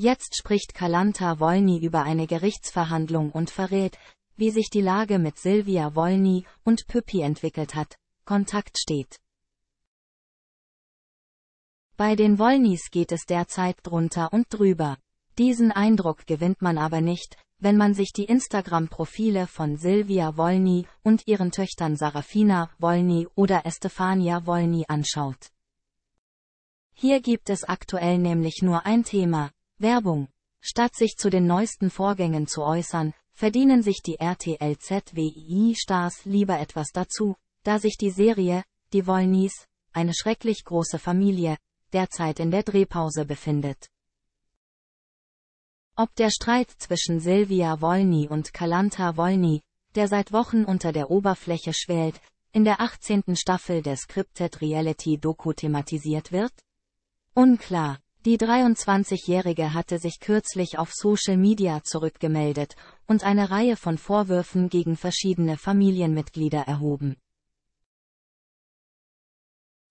Jetzt spricht Kalanta Wolny über eine Gerichtsverhandlung und verrät, wie sich die Lage mit Silvia Wolny und Püppi entwickelt hat. Kontakt steht. Bei den Wolnys geht es derzeit drunter und drüber. Diesen Eindruck gewinnt man aber nicht, wenn man sich die Instagram-Profile von Silvia Wolny und ihren Töchtern Sarafina Wolny oder Estefania Wolny anschaut. Hier gibt es aktuell nämlich nur ein Thema, Werbung. Statt sich zu den neuesten Vorgängen zu äußern, verdienen sich die RTLZWI-Stars lieber etwas dazu, da sich die Serie, die Wollnies, eine schrecklich große Familie, derzeit in der Drehpause befindet. Ob der Streit zwischen Silvia Wolny und Kalanta Wolny, der seit Wochen unter der Oberfläche schwelt, in der 18. Staffel der Scripted Reality Doku thematisiert wird? Unklar. Die 23-Jährige hatte sich kürzlich auf Social Media zurückgemeldet und eine Reihe von Vorwürfen gegen verschiedene Familienmitglieder erhoben.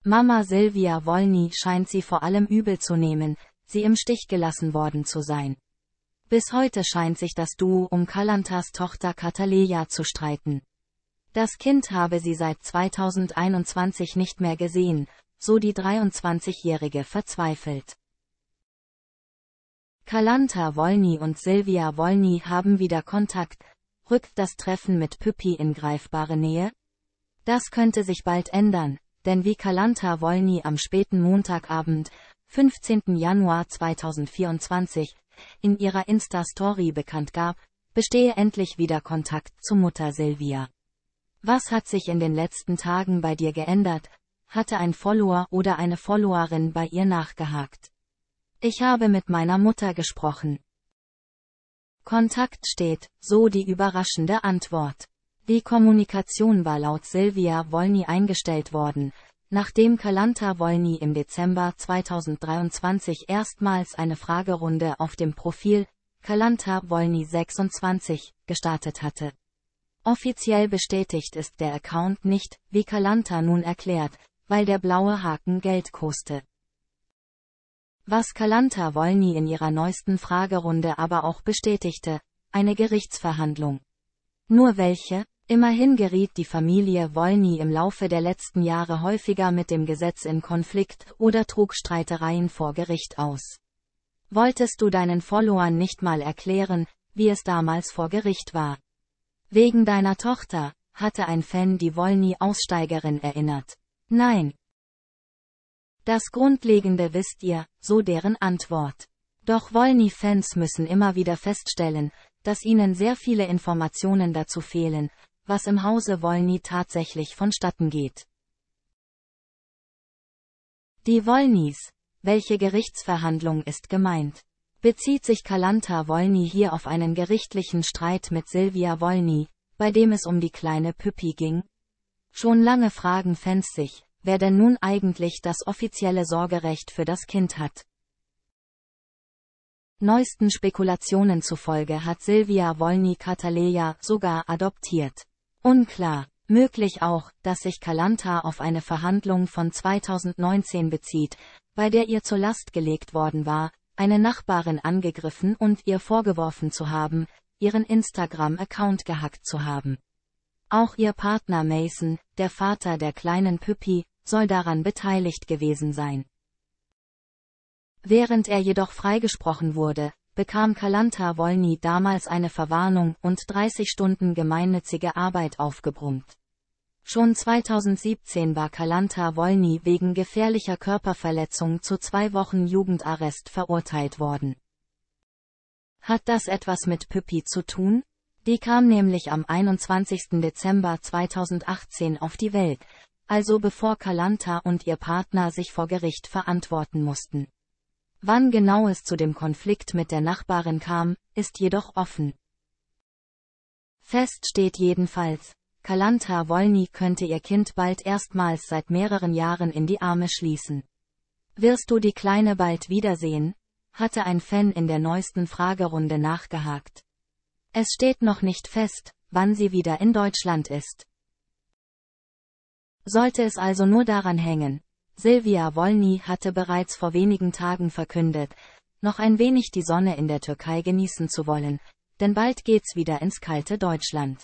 Mama Silvia Wolny scheint sie vor allem übel zu nehmen, sie im Stich gelassen worden zu sein. Bis heute scheint sich das Duo um Kalantas Tochter Kataleja zu streiten. Das Kind habe sie seit 2021 nicht mehr gesehen, so die 23-Jährige verzweifelt. Kalanta Wolny und Silvia Wolny haben wieder Kontakt. Rückt das Treffen mit Püppi in greifbare Nähe? Das könnte sich bald ändern, denn wie Kalanta Wolny am späten Montagabend, 15. Januar 2024, in ihrer Insta-Story bekannt gab, bestehe endlich wieder Kontakt zu Mutter Silvia. Was hat sich in den letzten Tagen bei dir geändert? Hatte ein Follower oder eine Followerin bei ihr nachgehakt? Ich habe mit meiner Mutter gesprochen. Kontakt steht, so die überraschende Antwort. Die Kommunikation war laut Silvia Wolny eingestellt worden, nachdem Kalanta Wolny im Dezember 2023 erstmals eine Fragerunde auf dem Profil Kalanta Wolny 26 gestartet hatte. Offiziell bestätigt ist der Account nicht, wie Kalanta nun erklärt, weil der blaue Haken Geld koste was Kalanta Wolny in ihrer neuesten Fragerunde aber auch bestätigte, eine Gerichtsverhandlung. Nur welche? Immerhin geriet die Familie Wolny im Laufe der letzten Jahre häufiger mit dem Gesetz in Konflikt oder trug Streitereien vor Gericht aus. Wolltest du deinen Followern nicht mal erklären, wie es damals vor Gericht war? Wegen deiner Tochter, hatte ein Fan die Wolny Aussteigerin erinnert. Nein, das Grundlegende wisst ihr, so deren Antwort. Doch Wollny-Fans müssen immer wieder feststellen, dass ihnen sehr viele Informationen dazu fehlen, was im Hause Wollny tatsächlich vonstatten geht. Die Wollnys. Welche Gerichtsverhandlung ist gemeint? Bezieht sich Kalanta Wollny hier auf einen gerichtlichen Streit mit Silvia Wollny, bei dem es um die kleine Püppi ging? Schon lange fragen Fans sich, wer denn nun eigentlich das offizielle Sorgerecht für das Kind hat. Neuesten Spekulationen zufolge hat Silvia Wolny-Kataleja sogar adoptiert. Unklar. Möglich auch, dass sich Kalanta auf eine Verhandlung von 2019 bezieht, bei der ihr zur Last gelegt worden war, eine Nachbarin angegriffen und ihr vorgeworfen zu haben, ihren Instagram-Account gehackt zu haben. Auch ihr Partner Mason, der Vater der kleinen Püppi, soll daran beteiligt gewesen sein. Während er jedoch freigesprochen wurde, bekam Kalanta Wolny damals eine Verwarnung und 30 Stunden gemeinnützige Arbeit aufgebrummt. Schon 2017 war Kalanta Wolny wegen gefährlicher Körperverletzung zu zwei Wochen Jugendarrest verurteilt worden. Hat das etwas mit Püppi zu tun? Die kam nämlich am 21. Dezember 2018 auf die Welt, also bevor Kalanta und ihr Partner sich vor Gericht verantworten mussten. Wann genau es zu dem Konflikt mit der Nachbarin kam, ist jedoch offen. Fest steht jedenfalls, Kalanta Wolny könnte ihr Kind bald erstmals seit mehreren Jahren in die Arme schließen. Wirst du die Kleine bald wiedersehen? hatte ein Fan in der neuesten Fragerunde nachgehakt. Es steht noch nicht fest, wann sie wieder in Deutschland ist. Sollte es also nur daran hängen. Silvia Wolny hatte bereits vor wenigen Tagen verkündet, noch ein wenig die Sonne in der Türkei genießen zu wollen, denn bald geht's wieder ins kalte Deutschland.